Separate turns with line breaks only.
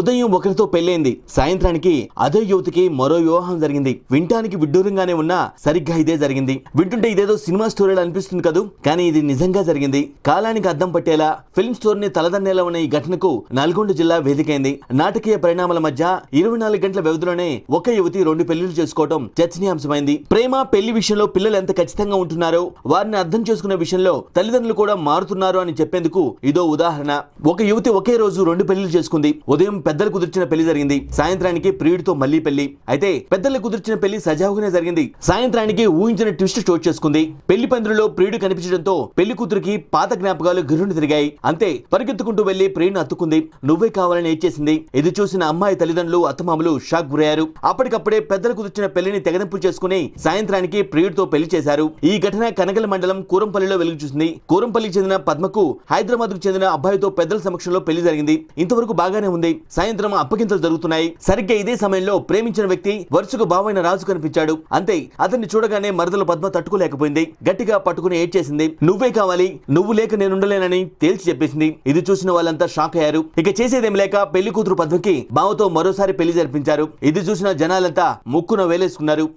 ఉదయం ఒకరితో పెళ్ళైంది సాయంత్రానికి అదే యువతికి మరో వివాహం జరిగింది వింటానికి విడ్డూరంగానే ఉన్నా సరిగ్గా ఇదే జరిగింది వింటుంటే ఇదేదో సినిమా స్టోరీలో అనిపిస్తుంది కదూ కానీ ఇది నిజంగా జరిగింది కాలానికి అర్థం పట్టేలా ఫిల్మ్ స్టోర్ ని తలదన్నేలా ఉన్న ఈ ఘటనకు నల్గొండ జిల్లా వేదికైంది నాటకీయ పరిణామాల మధ్య ఇరవై నాలుగు గంటల వ్యవధిలోనే ఒక యువతి రెండు పెళ్లిలు చేసుకోవడం చర్చనీయాంశమైంది ప్రేమ పెళ్లి విషయంలో పిల్లలు ఎంత ఖచ్చితంగా ఉంటున్నారో వారిని అర్థం చేసుకునే విషయంలో తల్లిదండ్రులు కూడా మారుతున్నారు అని చెప్పేందుకు ఇదో ఉదాహరణ ఒక యువతి ఒకే రోజు రెండు పెళ్లిలు చేసుకుంది ఉదయం పెద్దలు కుదిర్చిన పెళ్లి జరిగింది సాయంత్రానికి ప్రియుడితో మళ్లీ పెళ్లి అయితే పెద్దలు కుదిర్చిన పెళ్లి సజావుగానే జరిగింది సాయంత్రానికి ఊహించిన ట్విస్ట్ స్టోర్ చేసుకుంది పెళ్లి పందిరిలో ప్రియుడు కనిపించడంతో పెళ్లి కూతురికి పాత జ్ఞాపకాలు గిరుని తిరిగాయి అంతే పరిగెత్తుకుంటూ వెళ్లి ప్రియుడిని అత్తుకుంది నువ్వే కావాలని ఏడ్చేసింది ఇది చూసిన అమ్మాయి తల్లిదండ్రులు అత్తమామలు షాక్ గురయ్యారు అప్పటికప్పుడే పెద్దలు కుదిర్చిన పెళ్లిని తెగదింపు చేసుకుని సాయంత్రానికి ప్రియుడితో పెళ్లి చేశారు ఈ ఘటన కనగల మండలం కూరంపల్లిలో వెలుగు చూసింది కూరంపల్లికి చెందిన పద్మకు హైదరాబాద్ కు చెందిన అబ్బాయితో పెద్దల సమక్షంలో పెళ్లి జరిగింది ఇంతవరకు బాగానే ఉంది సాయంత్రం అప్పగింతలు జరుగుతున్నాయి సరిగ్గా ఇదే సమయంలో ప్రేమించిన వ్యక్తి వరుసకు బావైన రాజు కనిపించాడు అంతే అతన్ని చూడగానే మరదల పద్మ తట్టుకోలేకపోయింది గట్టిగా పట్టుకుని ఏడ్ చేసింది నువ్వే కావాలి నువ్వు లేక నేనుండలేనని తేల్చి చెప్పేసింది ఇది చూసిన వాళ్ళంతా షాక్ అయ్యారు ఇక చేసేదేం లేక పెళ్లి కూతురు పద్మకి బావతో మరోసారి పెళ్లి జరిపించారు ఇది చూసిన జనాలంతా ముక్కున వేలేసుకున్నారు